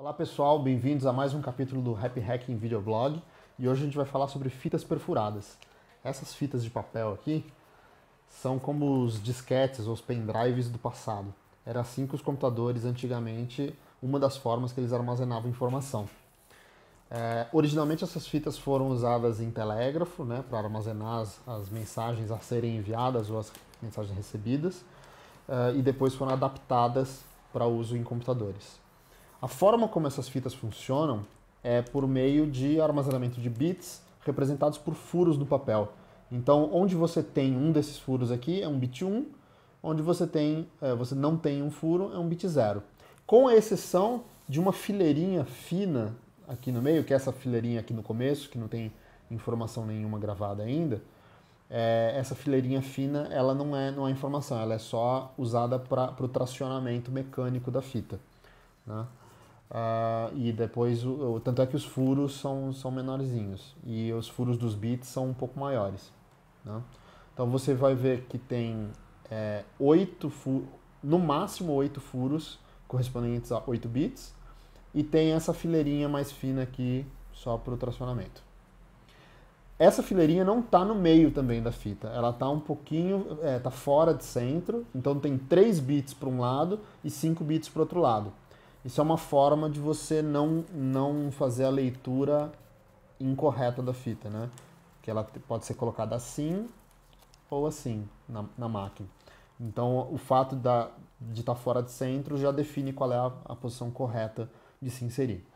Olá pessoal, bem-vindos a mais um capítulo do Happy Hacking Videoblog e hoje a gente vai falar sobre fitas perfuradas. Essas fitas de papel aqui são como os disquetes ou os pendrives do passado. Era assim que os computadores antigamente, uma das formas que eles armazenavam informação. É, originalmente essas fitas foram usadas em telégrafo, né, para armazenar as, as, mensagens a serem enviadas ou as mensagens recebidas, é, e depois foram adaptadas para uso em computadores. A forma como essas fitas funcionam é por meio de armazenamento de bits representados por furos do papel. Então, onde você tem um desses furos aqui é um bit 1, onde você, tem, é, você não tem um furo é um bit 0. Com a exceção de uma fileirinha fina aqui no meio, que é essa fileirinha aqui no começo, que não tem informação nenhuma gravada ainda, é, essa fileirinha fina ela não é, não é informação, ela é só usada para o tracionamento mecânico da fita. Né? Uh, e depois, o, o, tanto é que os furos são, são menorzinhos e os furos dos bits são um pouco maiores. Né? Então você vai ver que tem é, eh, furos, no máximo 8 furos correspondentes a 8 bits e tem essa fileirinha mais fina aqui só para o tracionamento. Essa fileirinha não está no meio também da fita, ela está um pouquinho, está eh, é, fora de centro, então tem 3 bits para um lado e 5 bits para o outro lado. Isso é uma forma de você não, não fazer a leitura incorreta da fita, né? Que ela pode ser colocada assim ou assim na, na máquina. Então, o fato da, de estar tá fora de centro já define qual é a, a posição correta de se inserir.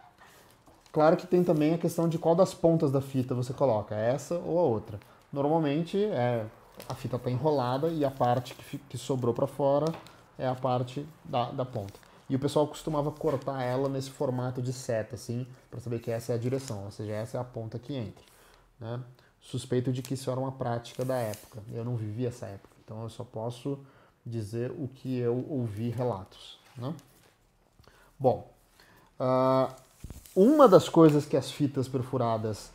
Claro que tem também a questão de qual das pontas da fita você coloca, essa ou a outra. Normalmente, é, a fita está enrolada e a parte que, que sobrou para fora é a parte da, da ponta. E o pessoal costumava cortar ela nesse formato de seta, assim, para saber que essa é a direção, ou seja, essa é a ponta que entra. Né? Suspeito de que isso era uma prática da época. Eu não vivi essa época, então eu só posso dizer o que eu ouvi relatos. Né? Bom, uh, uma das coisas que as fitas perfuradas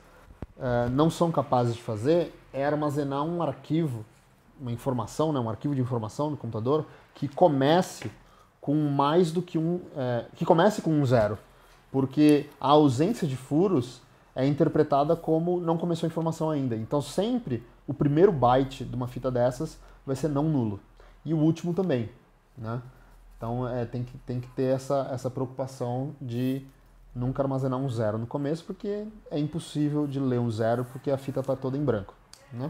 uh, não são capazes de fazer é armazenar um arquivo, uma informação, né, um arquivo de informação no computador que comece com mais do que um. É, que comece com um zero. Porque a ausência de furos é interpretada como não começou a informação ainda. Então sempre o primeiro byte de uma fita dessas vai ser não nulo. E o último também. Né? Então é, tem, que, tem que ter essa, essa preocupação de nunca armazenar um zero no começo, porque é impossível de ler um zero porque a fita está toda em branco. Né?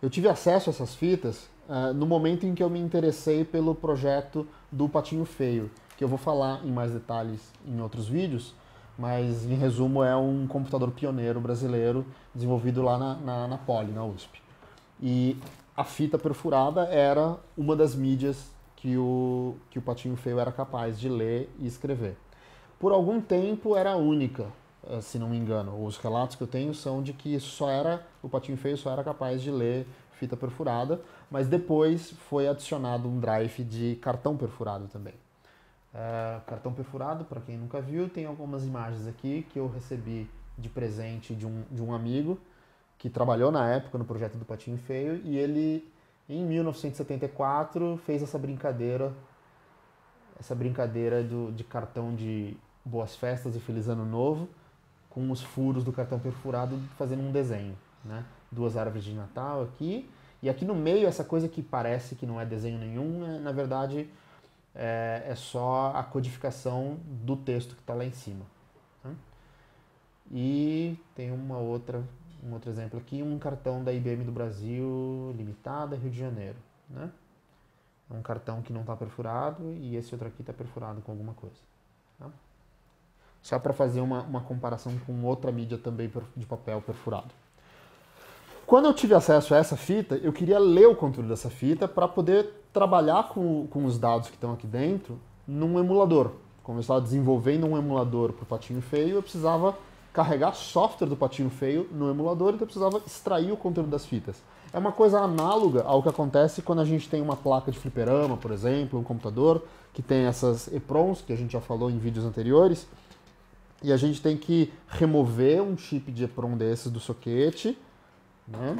Eu tive acesso a essas fitas uh, no momento em que eu me interessei pelo projeto do Patinho Feio, que eu vou falar em mais detalhes em outros vídeos, mas em resumo é um computador pioneiro brasileiro desenvolvido lá na, na, na Poli, na USP. E a fita perfurada era uma das mídias que o, que o Patinho Feio era capaz de ler e escrever. Por algum tempo era única, ah, se não me engano. Os relatos que eu tenho são de que só era o patinho feio só era capaz de ler fita perfurada, mas depois foi adicionado um drive de cartão perfurado também. Uh, cartão perfurado, para quem nunca viu, tem algumas imagens aqui que eu recebi de presente de um, de um amigo que trabalhou na época no projeto do Patinho Feio e ele, em 1974, fez essa brincadeira, essa brincadeira do, de cartão de boas festas e feliz ano novo com os furos do cartão perfurado fazendo um desenho, né? Duas árvores de Natal aqui e aqui no meio essa coisa que parece que não é desenho nenhum, é, na verdade é, é, só a codificação do texto que está lá em cima. Tá? E tem uma outra, um outro exemplo aqui, um cartão da IBM do Brasil limitada, Rio de Janeiro, né? É um cartão que não está perfurado e esse outro aqui está perfurado com alguma coisa. Tá? só para fazer uma, uma comparação com outra mídia também de papel perfurado. Quando eu tive acesso a essa fita, eu queria ler o controle dessa fita para poder trabalhar com, com os dados que estão aqui dentro num emulador. Como eu estava desenvolvendo um emulador para o Patinho Feio, eu precisava carregar software do Patinho Feio no emulador, então eu precisava extrair o conteúdo das fitas. É uma coisa análoga ao que acontece quando a gente tem uma placa de fliperama, por exemplo, um computador que tem essas EPROMs, que a gente já falou em vídeos anteriores, e a gente tem que remover um chip de EPROM desses do soquete, né?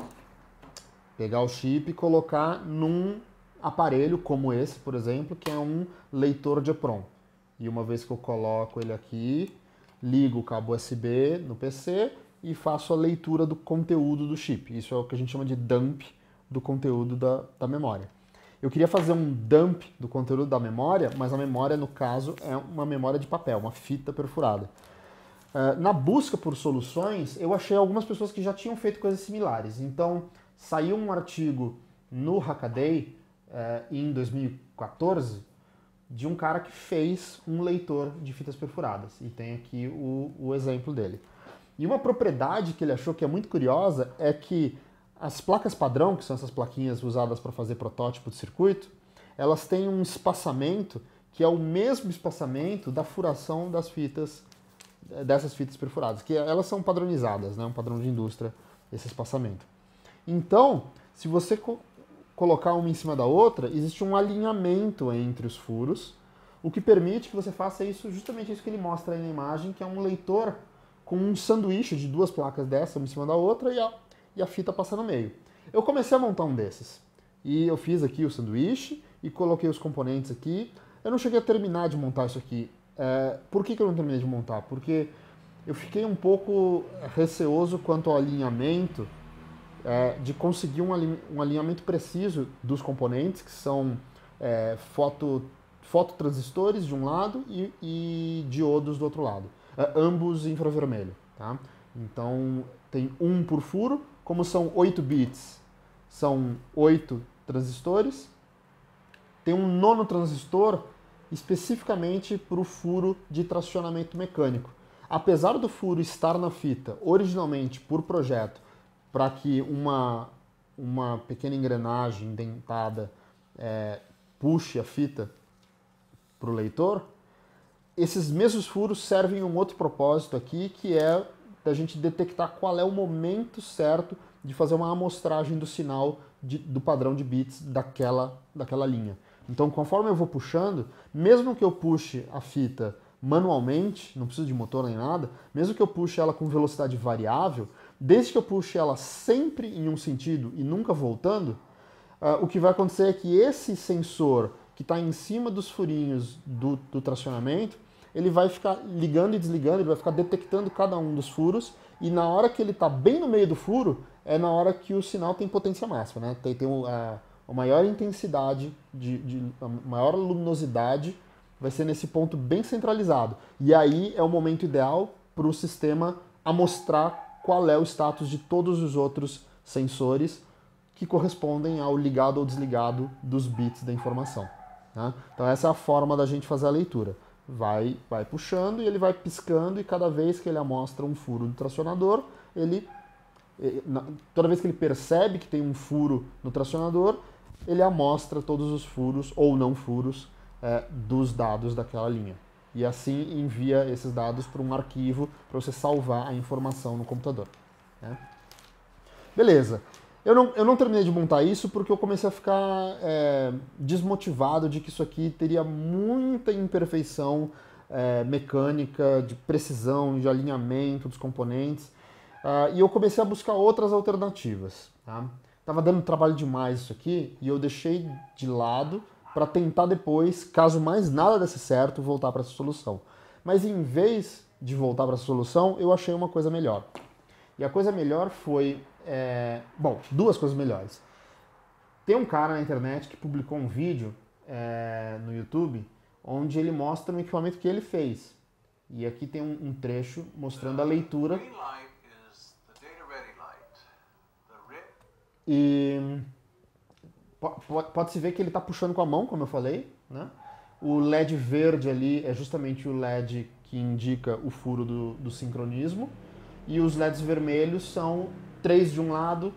pegar o chip e colocar num aparelho como esse, por exemplo, que é um leitor de EPROM. E uma vez que eu coloco ele aqui, ligo o cabo USB no PC e faço a leitura do conteúdo do chip. Isso é o que a gente chama de dump do conteúdo da, da memória. Eu queria fazer um dump do conteúdo da memória, mas a memória, no caso, é uma memória de papel, uma fita perfurada. Uh, na busca por soluções, eu achei algumas pessoas que já tinham feito coisas similares. Então, saiu um artigo no Hackaday, uh, em 2014, de um cara que fez um leitor de fitas perfuradas. E tem aqui o, o exemplo dele. E uma propriedade que ele achou que é muito curiosa é que as placas padrão, que são essas plaquinhas usadas para fazer protótipo de circuito, elas têm um espaçamento que é o mesmo espaçamento da furação das fitas, dessas fitas perfuradas, que elas são padronizadas, né? um padrão de indústria, esse espaçamento. Então, se você co colocar uma em cima da outra, existe um alinhamento entre os furos, o que permite que você faça isso, justamente isso que ele mostra aí na imagem, que é um leitor com um sanduíche de duas placas dessa, uma em cima da outra, e a e a fita passa no meio. Eu comecei a montar um desses. E eu fiz aqui o sanduíche e coloquei os componentes aqui. Eu não cheguei a terminar de montar isso aqui. É, por que, que eu não terminei de montar? Porque eu fiquei um pouco receoso quanto ao alinhamento, é, de conseguir um, um, alinhamento preciso dos componentes, que são é, foto, fototransistores de um lado e, e diodos do outro lado, é, ambos infravermelho. Tá? Então, tem um por furo como são 8 bits, são 8 transistores. Tem um nono transistor especificamente para o furo de tracionamento mecânico. Apesar do furo estar na fita originalmente por projeto, para que uma, uma pequena engrenagem dentada é, puxe a fita para o leitor, esses mesmos furos servem um outro propósito aqui, que é da gente detectar qual é o momento certo de fazer uma amostragem do sinal de, do padrão de bits daquela, daquela linha. Então, conforme eu vou puxando, mesmo que eu puxe a fita manualmente, não preciso de motor nem nada, mesmo que eu puxe ela com velocidade variável, desde que eu puxe ela sempre em um sentido e nunca voltando, uh, o que vai acontecer é que esse sensor que está em cima dos furinhos do, do tracionamento, ele vai ficar ligando e desligando, ele vai ficar detectando cada um dos furos, e na hora que ele está bem no meio do furo, é na hora que o sinal tem potência máxima, né? Tem, tem a, a, maior intensidade, de, de, a maior luminosidade vai ser nesse ponto bem centralizado. E aí é o momento ideal para o sistema amostrar qual é o status de todos os outros sensores que correspondem ao ligado ou desligado dos bits da informação. Né? Então essa é a forma da gente fazer a leitura vai, vai puxando e ele vai piscando e cada vez que ele amostra um furo no tracionador, ele eh, toda vez que ele percebe que tem um furo no tracionador, ele amostra todos os furos ou não furos é, dos dados daquela linha. E assim envia esses dados para um arquivo para você salvar a informação no computador. Né? Beleza. Eu não, eu não terminei de montar isso porque eu comecei a ficar é, desmotivado de que isso aqui teria muita imperfeição é, mecânica, de precisão, de alinhamento dos componentes. Uh, e eu comecei a buscar outras alternativas. Tá? Tava dando trabalho demais isso aqui e eu deixei de lado para tentar depois, caso mais nada desse certo, voltar para essa solução. Mas em vez de voltar para essa solução, eu achei uma coisa melhor. E a coisa melhor foi é, bom, duas coisas melhores. Tem um cara na internet que publicou um vídeo é, no YouTube onde ele mostra um equipamento que ele fez. E aqui tem um, um trecho mostrando a leitura. E pode-se ver que ele está puxando com a mão, como eu falei. Né? O LED verde ali é justamente o LED que indica o furo do, do sincronismo. E os LEDs vermelhos são 3 de um lado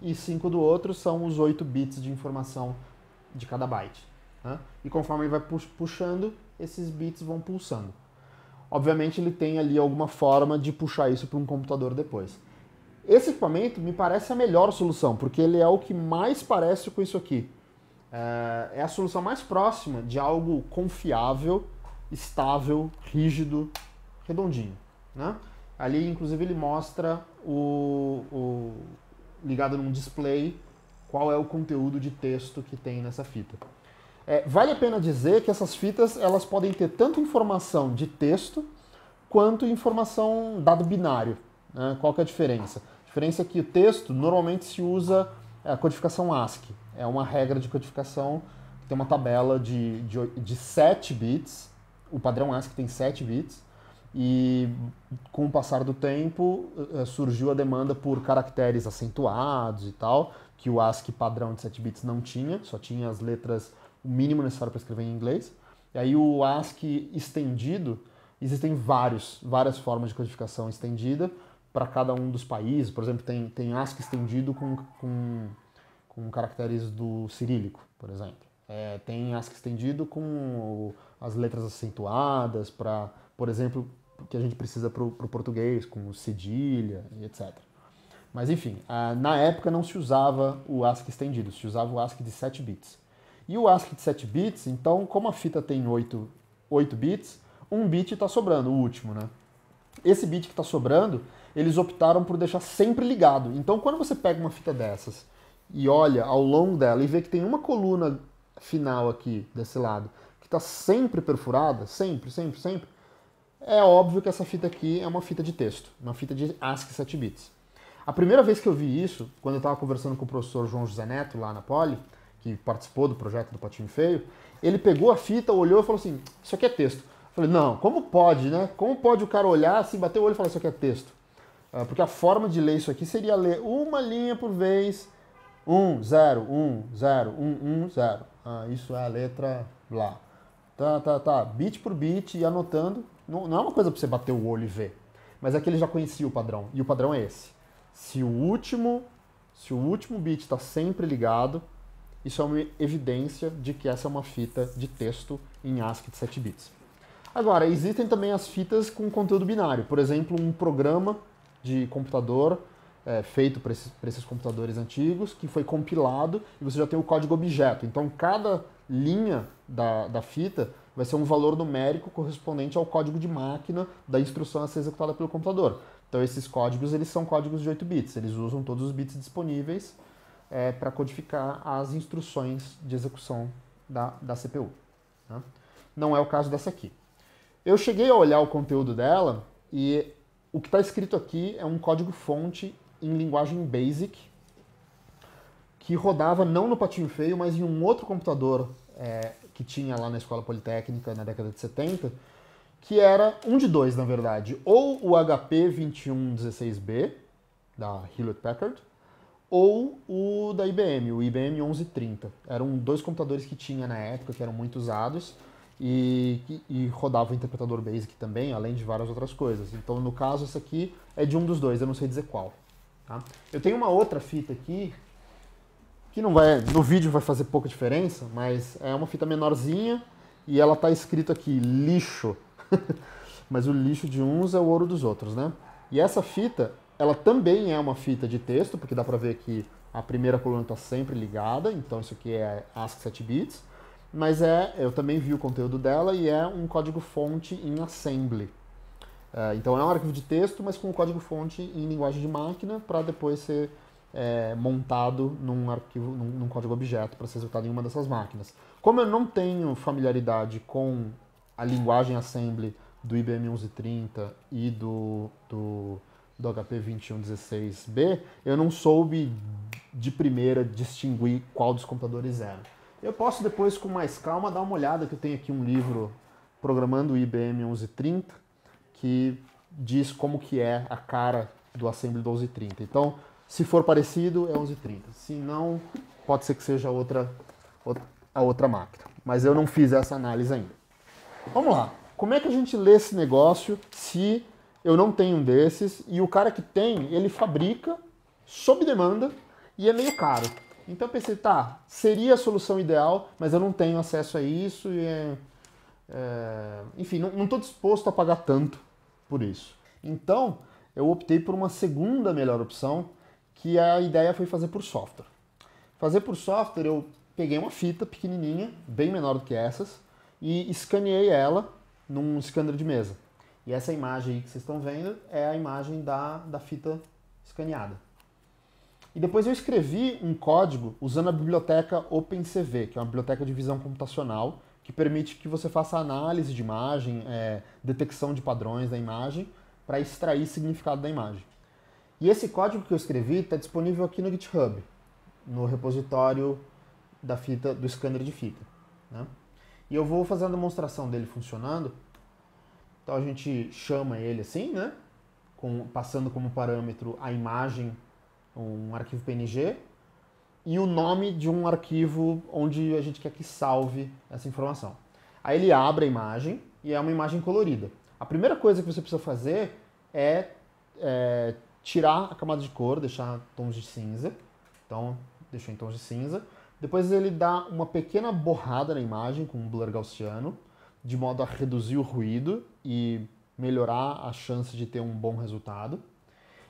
e 5 do outro são os 8 bits de informação de cada byte. Né? E conforme ele vai puxando, esses bits vão pulsando. Obviamente ele tem ali alguma forma de puxar isso para um computador depois. Esse equipamento me parece a melhor solução, porque ele é o que mais parece com isso aqui. É, é a solução mais próxima de algo confiável, estável, rígido, redondinho. Né? Ali, inclusive, ele mostra o, o ligado num display qual é o conteúdo de texto que tem nessa fita. É, vale a pena dizer que essas fitas elas podem ter tanto informação de texto quanto informação dado binário. Né? Qual que é a diferença? A diferença é que o texto normalmente se usa é, a codificação ASCII. É uma regra de codificação que tem uma tabela de, de, de 7 bits. O padrão ASCII tem 7 bits. E com o passar do tempo eh, eh, surgiu a demanda por caracteres acentuados e tal, que o ASCII padrão de 7 bits não tinha, só tinha as letras, o mínimo necessário para escrever em inglês. E aí o ASCII estendido, existem vários, várias formas de codificação estendida para cada um dos países. Por exemplo, tem, tem ASCII estendido com, com, com caracteres do cirílico, por exemplo. É, tem ASCII estendido com as letras acentuadas para, por exemplo, que a gente precisa para o português, como cedilha e etc. Mas enfim, na época não se usava o ASCII estendido, se usava o ASCII de 7 bits. E o ASCII de 7 bits, então, como a fita tem 8, 8 bits, um bit está sobrando, o último, né? Esse bit que está sobrando, eles optaram por deixar sempre ligado. Então, quando você pega uma fita dessas e olha ao longo dela e vê que tem uma coluna final aqui, desse lado, que está sempre perfurada, sempre, sempre, sempre, é óbvio que essa fita aqui é uma fita de texto, uma fita de ASCII 7 bits. A primeira vez que eu vi isso, quando eu estava conversando com o professor João José Neto lá na Poli, que participou do projeto do Patinho Feio, ele pegou a fita, olhou e falou assim: Isso aqui é texto. Eu falei: Não, como pode, né? Como pode o cara olhar, assim, bater o olho e falar: Isso aqui é texto? Ah, porque a forma de ler isso aqui seria ler uma linha por vez: 1, 0, 1, 0, 1, 1, 0. Isso é a letra lá. Tá, tá, tá. Bit por bit e anotando não, não é uma coisa para você bater o olho e ver. Mas é que ele já conhecia o padrão. E o padrão é esse. Se o último, se o último bit está sempre ligado, isso é uma evidência de que essa é uma fita de texto em ASCII de 7 bits. Agora, existem também as fitas com conteúdo binário. Por exemplo, um programa de computador é, feito para esses, esses, computadores antigos, que foi compilado e você já tem o código objeto. Então, cada linha da, da fita vai ser um valor numérico correspondente ao código de máquina da instrução a ser executada pelo computador. Então esses códigos eles são códigos de 8 bits, eles usam todos os bits disponíveis é, para codificar as instruções de execução da, da CPU. Tá? Não é o caso dessa aqui. Eu cheguei a olhar o conteúdo dela e o que está escrito aqui é um código-fonte em linguagem BASIC que rodava não no Patinho Feio, mas em um outro computador é, que tinha lá na Escola Politécnica na década de 70, que era um de dois, na verdade. Ou o HP 2116B, da Hewlett Packard, ou o da IBM, o IBM 1130. Eram dois computadores que tinha na época, que eram muito usados, e, e rodava o interpretador BASIC também, além de várias outras coisas. Então, no caso, esse aqui é de um dos dois, eu não sei dizer qual. Tá? Eu tenho uma outra fita aqui, que não vai, no vídeo vai fazer pouca diferença, mas é uma fita menorzinha e ela tá escrito aqui lixo. mas o lixo de uns é o ouro dos outros, né? E essa fita, ela também é uma fita de texto, porque dá para ver que a primeira coluna está sempre ligada, então isso aqui é ASCII 7 bits, mas é, eu também vi o conteúdo dela e é um código-fonte em assembly. É, então é um arquivo de texto, mas com código-fonte em linguagem de máquina para depois ser é, montado num arquivo, num, num código objeto para ser executado em uma dessas máquinas. Como eu não tenho familiaridade com a linguagem assembly do IBM 1130 e do, do, do HP 2116B, eu não soube de primeira distinguir qual dos computadores era. Eu posso depois, com mais calma, dar uma olhada, que eu tenho aqui um livro programando o IBM 1130, que diz como que é a cara do Assembly 1230. Então, se for parecido, é 11h30. Se não, pode ser que seja outra, a outra máquina. Mas eu não fiz essa análise ainda. Vamos lá. Como é que a gente lê esse negócio se eu não tenho um desses e o cara que tem, ele fabrica sob demanda e é meio caro? Então eu pensei, tá, seria a solução ideal, mas eu não tenho acesso a isso e é, é, enfim, não estou disposto a pagar tanto por isso. Então eu optei por uma segunda melhor opção, que a ideia foi fazer por software. Fazer por software, eu peguei uma fita pequenininha, bem menor do que essas, e escaneei ela num scanner de mesa. E essa imagem aí que vocês estão vendo é a imagem da, da fita escaneada. E depois eu escrevi um código usando a biblioteca OpenCV, que é uma biblioteca de visão computacional, que permite que você faça análise de imagem, é, detecção de padrões da imagem, para extrair significado da imagem. E esse código que eu escrevi está disponível aqui no GitHub, no repositório da fita, do scanner de fita. Né? E eu vou fazer a demonstração dele funcionando. Então a gente chama ele assim, né? Com, passando como parâmetro a imagem, um arquivo PNG, e o nome de um arquivo onde a gente quer que salve essa informação. Aí ele abre a imagem e é uma imagem colorida. A primeira coisa que você precisa fazer é, é tirar a camada de cor, deixar tons de cinza. Então, deixou em tons de cinza. Depois ele dá uma pequena borrada na imagem com um blur gaussiano, de modo a reduzir o ruído e melhorar a chance de ter um bom resultado.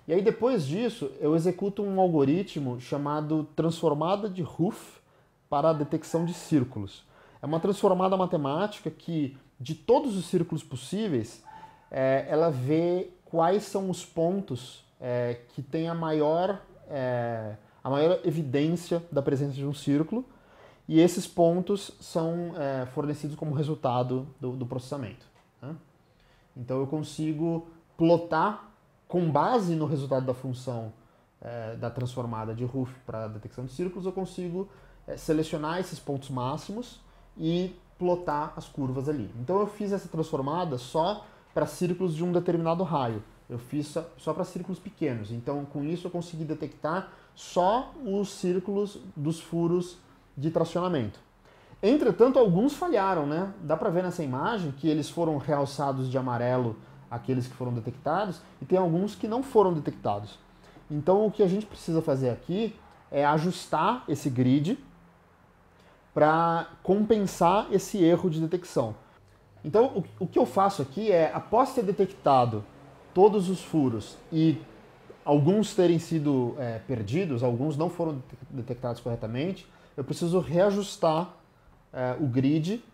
E aí depois disso, eu executo um algoritmo chamado transformada de Hoof para a detecção de círculos. É uma transformada matemática que, de todos os círculos possíveis, é, ela vê quais são os pontos é, que tem a maior, é, a maior evidência da presença de um círculo, e esses pontos são é, fornecidos como resultado do, do processamento. Né? Então eu consigo plotar com base no resultado da função é, da transformada de Ruff para detecção de círculos, eu consigo é, selecionar esses pontos máximos e plotar as curvas ali. Então eu fiz essa transformada só para círculos de um determinado raio. Eu fiz só, só para círculos pequenos. Então, com isso, eu consegui detectar só os círculos dos furos de tracionamento. Entretanto, alguns falharam, né? Dá para ver nessa imagem que eles foram realçados de amarelo, aqueles que foram detectados, e tem alguns que não foram detectados. Então, o que a gente precisa fazer aqui é ajustar esse grid para compensar esse erro de detecção. Então, o, o que eu faço aqui é, após ter detectado todos os furos e alguns terem sido é, perdidos, alguns não foram detectados corretamente, eu preciso reajustar é, o grid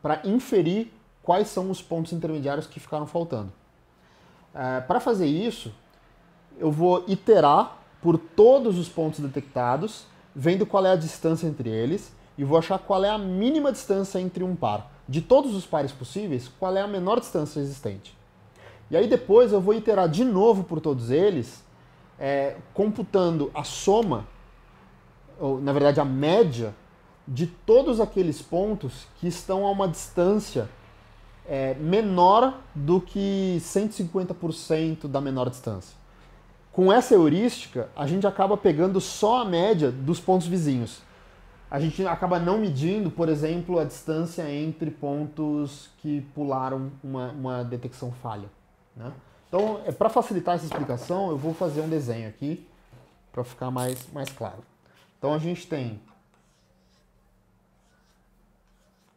para inferir quais são os pontos intermediários que ficaram faltando. É, para fazer isso, eu vou iterar por todos os pontos detectados, vendo qual é a distância entre eles e vou achar qual é a mínima distância entre um par. De todos os pares possíveis, qual é a menor distância existente. E aí depois eu vou iterar de novo por todos eles, é, computando a soma, ou na verdade a média, de todos aqueles pontos que estão a uma distância é, menor do que 150% da menor distância. Com essa heurística, a gente acaba pegando só a média dos pontos vizinhos. A gente acaba não medindo, por exemplo, a distância entre pontos que pularam uma, uma detecção falha. Né? Então, é, para facilitar essa explicação, eu vou fazer um desenho aqui para ficar mais, mais claro. Então, a gente tem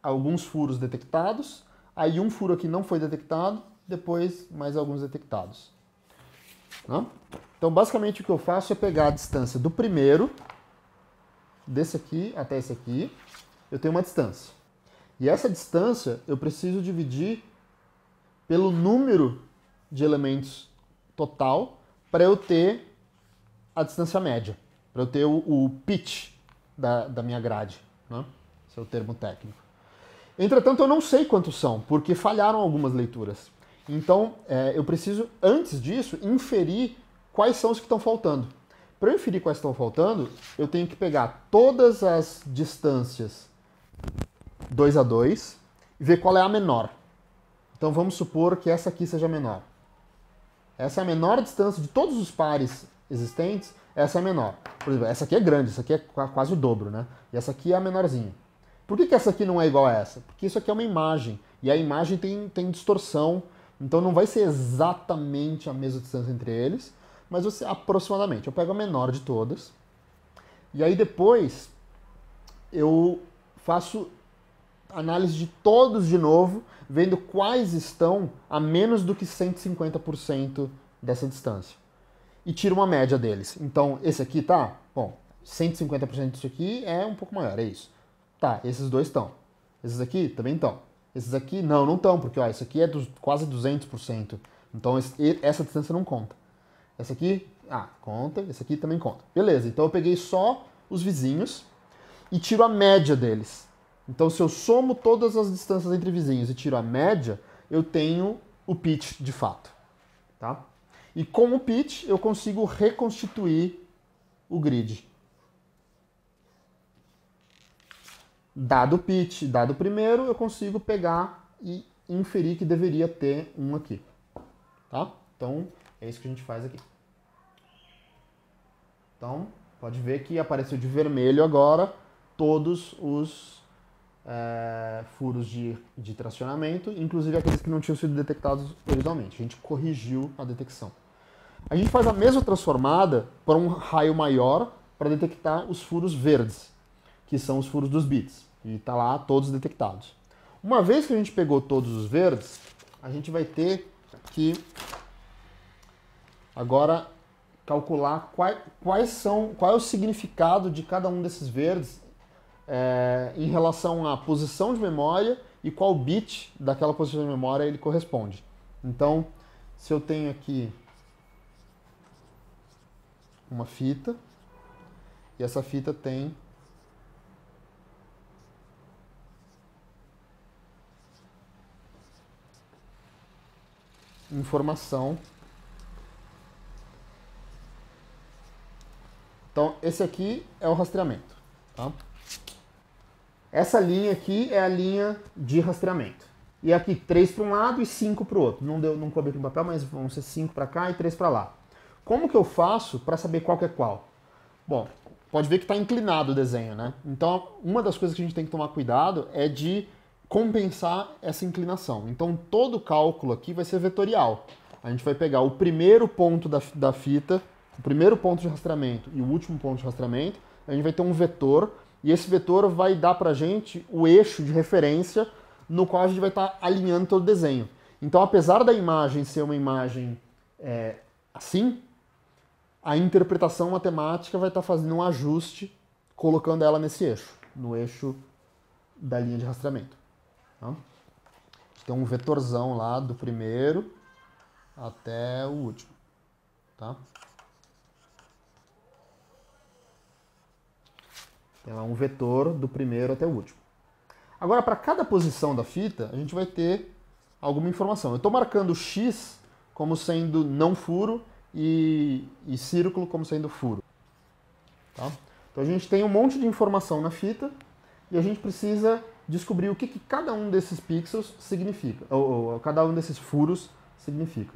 alguns furos detectados, aí um furo aqui não foi detectado, depois mais alguns detectados. Né? Então, basicamente, o que eu faço é pegar a distância do primeiro, desse aqui até esse aqui, eu tenho uma distância. E essa distância eu preciso dividir pelo número de elementos total para eu ter a distância média, para eu ter o, o pitch da, da, minha grade, né? Esse é o termo técnico. Entretanto, eu não sei quantos são, porque falharam algumas leituras. Então, é, eu preciso, antes disso, inferir quais são os que estão faltando. Para inferir quais estão faltando, eu tenho que pegar todas as distâncias 2 a 2 e ver qual é a menor. Então vamos supor que essa aqui seja menor. Essa é a menor distância de todos os pares existentes, essa é a menor. Por exemplo, essa aqui é grande, essa aqui é quase o dobro, né? E essa aqui é a menorzinha. Por que, que essa aqui não é igual a essa? Porque isso aqui é uma imagem, e a imagem tem, tem distorção, então não vai ser exatamente a mesma distância entre eles, mas você, aproximadamente. Eu pego a menor de todas, e aí depois eu faço análise de todos de novo vendo quais estão a menos do que 150% dessa distância. E tira uma média deles. Então, esse aqui tá, bom, 150% disso aqui é um pouco maior, é isso. Tá, esses dois estão. Esses aqui também estão. Esses aqui não, não estão, porque isso aqui é dos, quase 200%. Então esse, essa distância não conta. Essa aqui, ah, conta. Esse aqui também conta. Beleza, então eu peguei só os vizinhos e tiro a média deles. Então, se eu somo todas as distâncias entre vizinhos e tiro a média, eu tenho o pitch de fato. Tá? E com o pitch, eu consigo reconstituir o grid. Dado o pitch, dado o primeiro, eu consigo pegar e inferir que deveria ter um aqui. Tá? Então, é isso que a gente faz aqui. Então, pode ver que apareceu de vermelho agora todos os é, furos de, de tracionamento, inclusive aqueles que não tinham sido detectados originalmente. A gente corrigiu a detecção. A gente faz a mesma transformada para um raio maior para detectar os furos verdes, que são os furos dos bits. E está lá todos detectados. Uma vez que a gente pegou todos os verdes, a gente vai ter que agora calcular quais, quais são, qual é o significado de cada um desses verdes é, em relação à posição de memória e qual bit daquela posição de memória ele corresponde. Então, se eu tenho aqui uma fita, e essa fita tem informação. Então, esse aqui é o rastreamento. Tá? Essa linha aqui é a linha de rastreamento. E aqui 3 para um lado e 5 para o outro. Não, deu, não coube aqui no papel, mas vão ser 5 para cá e 3 para lá. Como que eu faço para saber qual é qual? Bom, pode ver que está inclinado o desenho, né? Então, uma das coisas que a gente tem que tomar cuidado é de compensar essa inclinação. Então, todo cálculo aqui vai ser vetorial. A gente vai pegar o primeiro ponto da, da fita, o primeiro ponto de rastreamento e o último ponto de rastreamento, a gente vai ter um vetor e esse vetor vai dar para a gente o eixo de referência no qual a gente vai estar tá alinhando todo o desenho. Então, apesar da imagem ser uma imagem é, assim, a interpretação matemática vai estar tá fazendo um ajuste, colocando ela nesse eixo, no eixo da linha de rastreamento. Tá? Tem um vetorzão lá do primeiro até o último. Tá? Ela é um vetor do primeiro até o último. Agora, para cada posição da fita, a gente vai ter alguma informação. Eu estou marcando X como sendo não furo e, e círculo como sendo furo. Tá? Então a gente tem um monte de informação na fita e a gente precisa descobrir o que, que cada um desses pixels significa, ou, ou, cada um desses furos significa.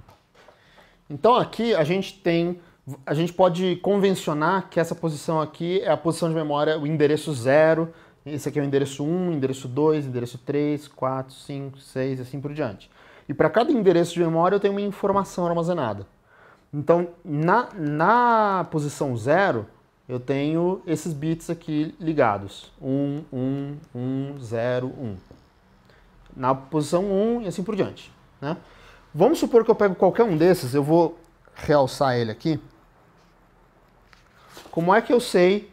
Então aqui a gente tem a gente pode convencionar que essa posição aqui é a posição de memória, o endereço 0, esse aqui é o endereço 1, um, endereço 2, endereço 3, 4, 5, 6 e assim por diante. E para cada endereço de memória eu tenho uma informação armazenada. Então, na, na posição 0, eu tenho esses bits aqui ligados. 1, 1, 1, 0, 1. Na posição 1 um, e assim por diante. Né? Vamos supor que eu pego qualquer um desses, eu vou realçar ele aqui como é que eu sei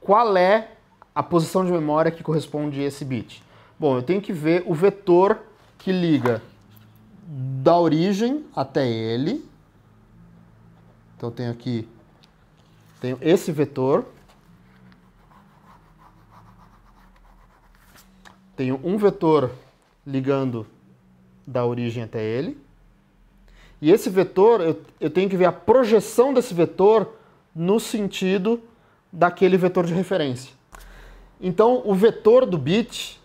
qual é a posição de memória que corresponde a esse bit? Bom, eu tenho que ver o vetor que liga da origem até ele. Então eu tenho aqui tenho esse vetor. Tenho um vetor ligando da origem até ele. E esse vetor, eu, eu tenho que ver a projeção desse vetor no sentido daquele vetor de referência. Então, o vetor do bit,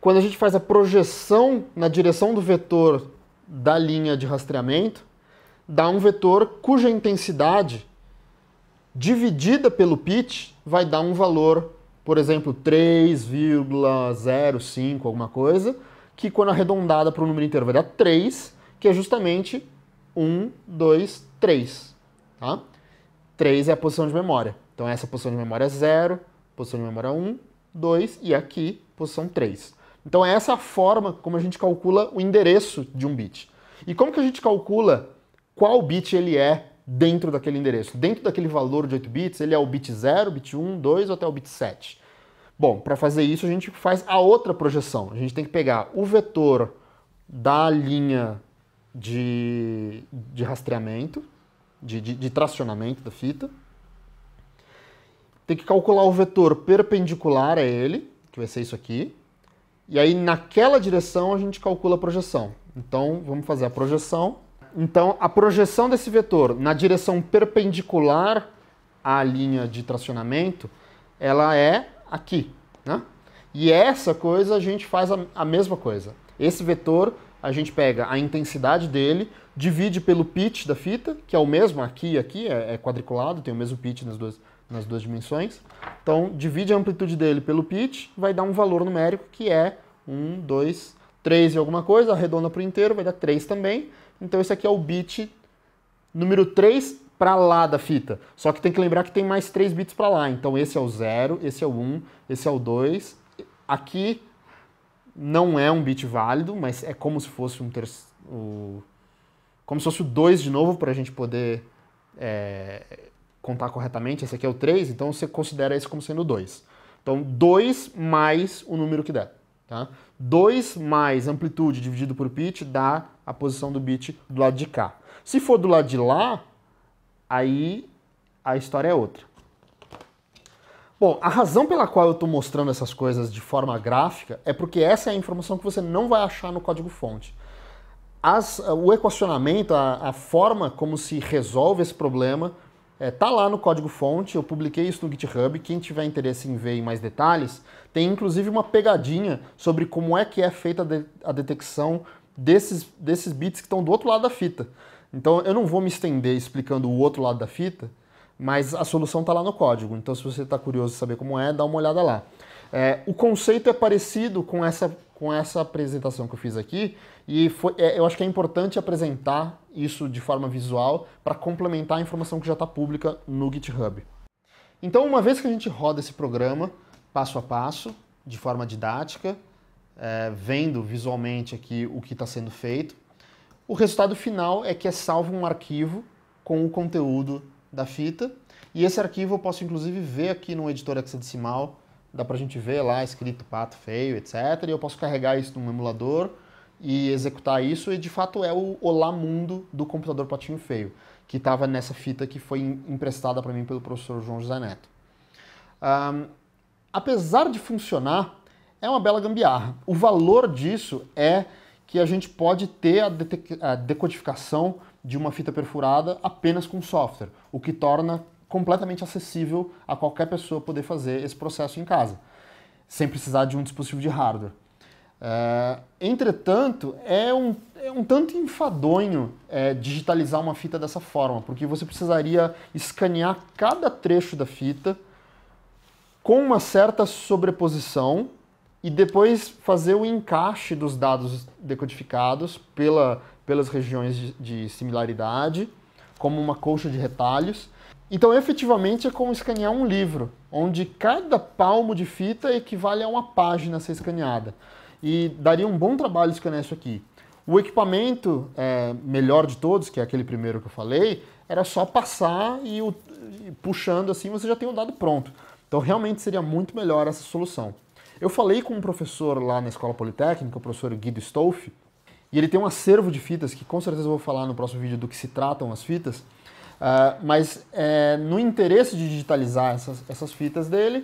quando a gente faz a projeção na direção do vetor da linha de rastreamento, dá um vetor cuja intensidade dividida pelo pitch vai dar um valor, por exemplo, 3,05 alguma coisa, que quando arredondada para o número inteiro vai dar 3, que é justamente 1, 2, 3. Tá? 3 é a posição de memória. Então essa posição de memória é 0, posição de memória 1, é 2 e aqui posição 3. Então é essa a forma como a gente calcula o endereço de um bit. E como que a gente calcula qual bit ele é dentro daquele endereço? Dentro daquele valor de 8 bits, ele é o bit 0, bit 1, 2 ou até o bit 7. Bom, para fazer isso a gente faz a outra projeção. A gente tem que pegar o vetor da linha de, de rastreamento, de, de, de tracionamento da fita. Tem que calcular o vetor perpendicular a ele, que vai ser isso aqui. E aí, naquela direção, a gente calcula a projeção. Então, vamos fazer a projeção. Então, a projeção desse vetor na direção perpendicular à linha de tracionamento, ela é aqui, né? E essa coisa a gente faz a, a mesma coisa. Esse vetor, a gente pega a intensidade dele divide pelo pitch da fita, que é o mesmo aqui e aqui, é, é, quadriculado, tem o mesmo pitch nas duas, nas duas dimensões. Então, divide a amplitude dele pelo pitch, vai dar um valor numérico que é 1, 2, 3 e alguma coisa, arredonda para o inteiro, vai dar 3 também. Então, esse aqui é o bit número 3 para lá da fita. Só que tem que lembrar que tem mais 3 bits para lá. Então, esse é o 0, esse é o 1, esse é o 2. Aqui não é um bit válido, mas é como se fosse um terceiro como se fosse o 2 de novo para a gente poder é, contar corretamente. Esse aqui é o 3, então você considera esse como sendo 2. Então, 2 mais o número que der. Tá? 2 mais amplitude dividido por pitch dá a posição do bit do lado de cá. Se for do lado de lá, aí a história é outra. Bom, a razão pela qual eu estou mostrando essas coisas de forma gráfica é porque essa é a informação que você não vai achar no código-fonte. As, o equacionamento, a, a, forma como se resolve esse problema, está é, tá lá no código-fonte. Eu publiquei isso no GitHub. Quem tiver interesse em ver em mais detalhes, tem inclusive uma pegadinha sobre como é que é feita a, de, a detecção desses, desses bits que estão do outro lado da fita. Então eu não vou me estender explicando o outro lado da fita, mas a solução está lá no código. Então se você está curioso de saber como é, dá uma olhada lá. É, o conceito é parecido com essa com essa apresentação que eu fiz aqui. E foi, é, eu acho que é importante apresentar isso de forma visual para complementar a informação que já está pública no GitHub. Então, uma vez que a gente roda esse programa passo a passo, de forma didática, é, vendo visualmente aqui o que está sendo feito, o resultado final é que é salvo um arquivo com o conteúdo da fita. E esse arquivo eu posso inclusive ver aqui no editor hexadecimal dá pra gente ver lá escrito pato feio, etc. E eu posso carregar isso num emulador e executar isso, e de fato é o olá mundo do computador patinho feio, que estava nessa fita que foi emprestada para mim pelo professor João José Neto. Um, apesar de funcionar, é uma bela gambiarra. O valor disso é que a gente pode ter a, a decodificação de uma fita perfurada apenas com software, o que torna completamente acessível a qualquer pessoa poder fazer esse processo em casa, sem precisar de um dispositivo de hardware. É, entretanto, é um, é um tanto enfadonho é, digitalizar uma fita dessa forma, porque você precisaria escanear cada trecho da fita com uma certa sobreposição e depois fazer o encaixe dos dados decodificados pela, pelas regiões de, de similaridade, como uma colcha de retalhos, então, efetivamente, é como escanear um livro, onde cada palmo de fita equivale a uma página a ser escaneada. E daria um bom trabalho escanear isso aqui. O equipamento é, melhor de todos, que é aquele primeiro que eu falei, era só passar e, o, e puxando assim você já tem o dado pronto. Então realmente seria muito melhor essa solução. Eu falei com um professor lá na Escola Politécnica, o professor Guido Stolf, e ele tem um acervo de fitas que com certeza eu vou falar no próximo vídeo do que se tratam as fitas. Uh, mas é, no interesse de digitalizar essas, essas fitas dele,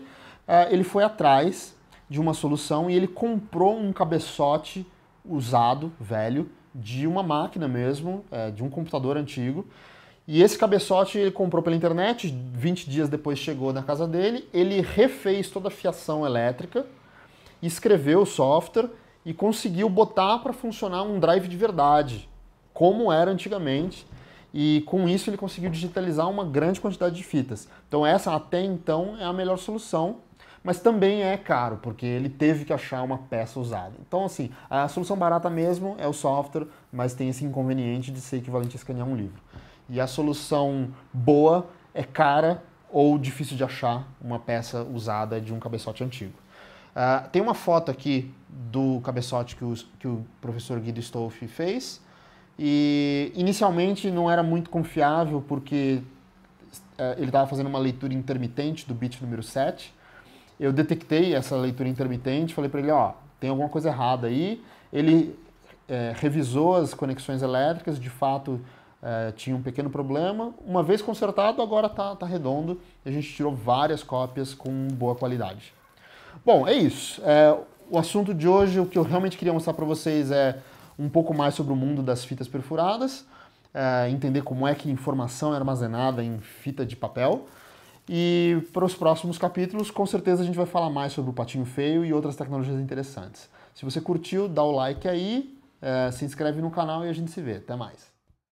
uh, ele foi atrás de uma solução e ele comprou um cabeçote usado, velho, de uma máquina mesmo, é, de um computador antigo. E esse cabeçote ele comprou pela internet, 20 dias depois chegou na casa dele, ele refez toda a fiação elétrica, escreveu o software e conseguiu botar para funcionar um drive de verdade, como era antigamente e com isso ele conseguiu digitalizar uma grande quantidade de fitas. Então essa até então é a melhor solução, mas também é caro, porque ele teve que achar uma peça usada. Então assim, a solução barata mesmo é o software, mas tem esse inconveniente de ser equivalente a escanear um livro. E a solução boa é cara ou difícil de achar uma peça usada de um cabeçote antigo. Uh, tem uma foto aqui do cabeçote que, os, que o professor Guido Stolfi fez, e inicialmente não era muito confiável porque é, ele estava fazendo uma leitura intermitente do bit número 7. Eu detectei essa leitura intermitente, falei para ele, ó, tem alguma coisa errada aí. Ele é, revisou as conexões elétricas, de fato é, tinha um pequeno problema. Uma vez consertado, agora está tá redondo. a gente tirou várias cópias com boa qualidade. Bom, é isso. É, o assunto de hoje, o que eu realmente queria mostrar para vocês é um pouco mais sobre o mundo das fitas perfuradas, é, entender como é que informação é armazenada em fita de papel. E para os próximos capítulos, com certeza a gente vai falar mais sobre o patinho feio e outras tecnologias interessantes. Se você curtiu, dá o like aí, é, se inscreve no canal e a gente se vê. Até mais.